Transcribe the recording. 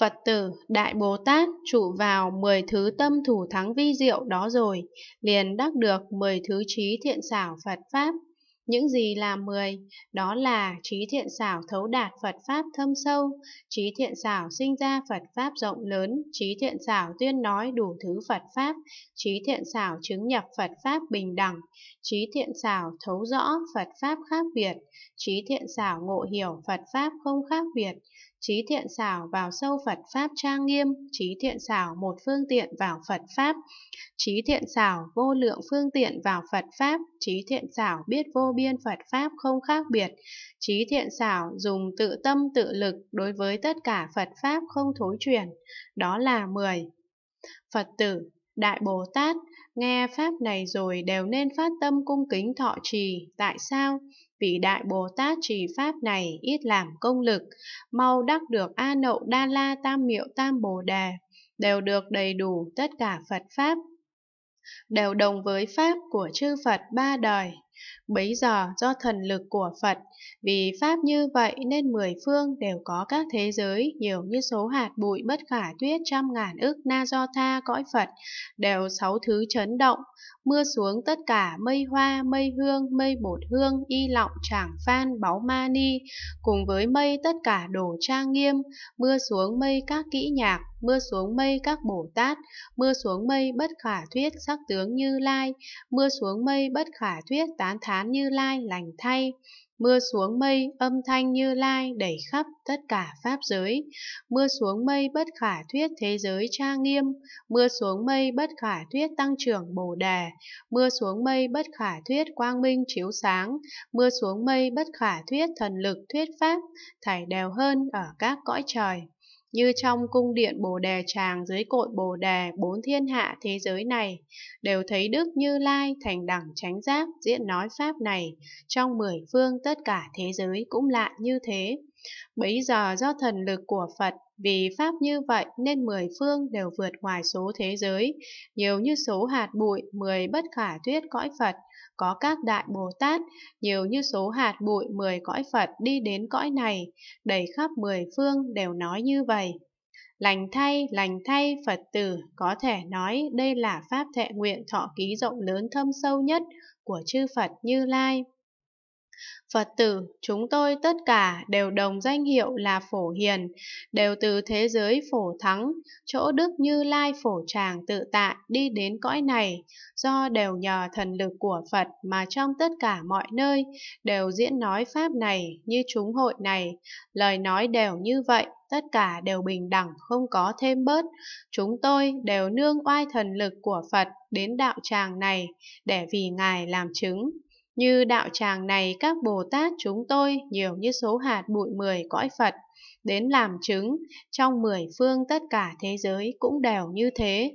Phật tử, Đại Bồ Tát trụ vào 10 thứ tâm thủ thắng vi diệu đó rồi, liền đắc được 10 thứ trí thiện xảo Phật Pháp. Những gì là 10? Đó là trí thiện xảo thấu đạt Phật Pháp thâm sâu, trí thiện xảo sinh ra Phật Pháp rộng lớn, trí thiện xảo tuyên nói đủ thứ Phật Pháp, trí thiện xảo chứng nhập Phật Pháp bình đẳng, trí thiện xảo thấu rõ Phật Pháp khác biệt, trí thiện xảo ngộ hiểu Phật Pháp không khác biệt, Trí thiện xảo vào sâu Phật Pháp trang nghiêm, trí thiện xảo một phương tiện vào Phật Pháp, trí thiện xảo vô lượng phương tiện vào Phật Pháp, trí thiện xảo biết vô biên Phật Pháp không khác biệt, trí thiện xảo dùng tự tâm tự lực đối với tất cả Phật Pháp không thối chuyển, đó là 10. Phật tử, Đại Bồ Tát, nghe Pháp này rồi đều nên phát tâm cung kính thọ trì, tại sao? vì Đại Bồ Tát trì Pháp này ít làm công lực, mau đắc được A Nậu Đa La Tam Miệu Tam Bồ Đề, đều được đầy đủ tất cả Phật Pháp, đều đồng với Pháp của chư Phật ba đời, Bấy giờ do thần lực của Phật, vì Pháp như vậy nên mười phương đều có các thế giới nhiều như số hạt bụi bất khả tuyết trăm ngàn ức na do tha cõi Phật, đều sáu thứ chấn động, mưa xuống tất cả mây hoa, mây hương, mây bột hương, y lọng, tràng phan, báu ma ni, cùng với mây tất cả đồ trang nghiêm, mưa xuống mây các kỹ nhạc, mưa xuống mây các Bồ Tát, mưa xuống mây bất khả thuyết sắc tướng Như Lai, mưa xuống mây bất khả thuyết tá tán thán Như Lai lành thay, Mưa xuống mây, âm thanh như lai đầy khắp tất cả pháp giới. Mưa xuống mây bất khả thuyết thế giới tra nghiêm. Mưa xuống mây bất khả thuyết tăng trưởng bồ đề. Mưa xuống mây bất khả thuyết quang minh chiếu sáng. Mưa xuống mây bất khả thuyết thần lực thuyết pháp, thải đều hơn ở các cõi trời như trong cung điện Bồ Đề Tràng dưới cội Bồ Đề bốn thiên hạ thế giới này, đều thấy Đức Như Lai thành đẳng chánh giác diễn nói Pháp này, trong mười phương tất cả thế giới cũng lạ như thế. Bấy giờ do thần lực của Phật vì Pháp như vậy nên mười phương đều vượt ngoài số thế giới, nhiều như số hạt bụi mười bất khả thuyết cõi Phật, có các đại Bồ Tát, nhiều như số hạt bụi mười cõi Phật đi đến cõi này, đầy khắp mười phương đều nói như vậy. Lành thay, lành thay Phật tử, có thể nói đây là Pháp thệ nguyện thọ ký rộng lớn thâm sâu nhất của chư Phật Như Lai. Phật tử, chúng tôi tất cả đều đồng danh hiệu là Phổ Hiền, đều từ thế giới Phổ Thắng, chỗ Đức Như Lai Phổ Tràng tự tại đi đến cõi này, do đều nhờ thần lực của Phật mà trong tất cả mọi nơi đều diễn nói Pháp này như chúng hội này, lời nói đều như vậy, tất cả đều bình đẳng, không có thêm bớt. Chúng tôi đều nương oai thần lực của Phật đến đạo tràng này để vì Ngài làm chứng. Như đạo tràng này các Bồ Tát chúng tôi nhiều như số hạt bụi mười cõi Phật, đến làm chứng, trong mười phương tất cả thế giới cũng đều như thế.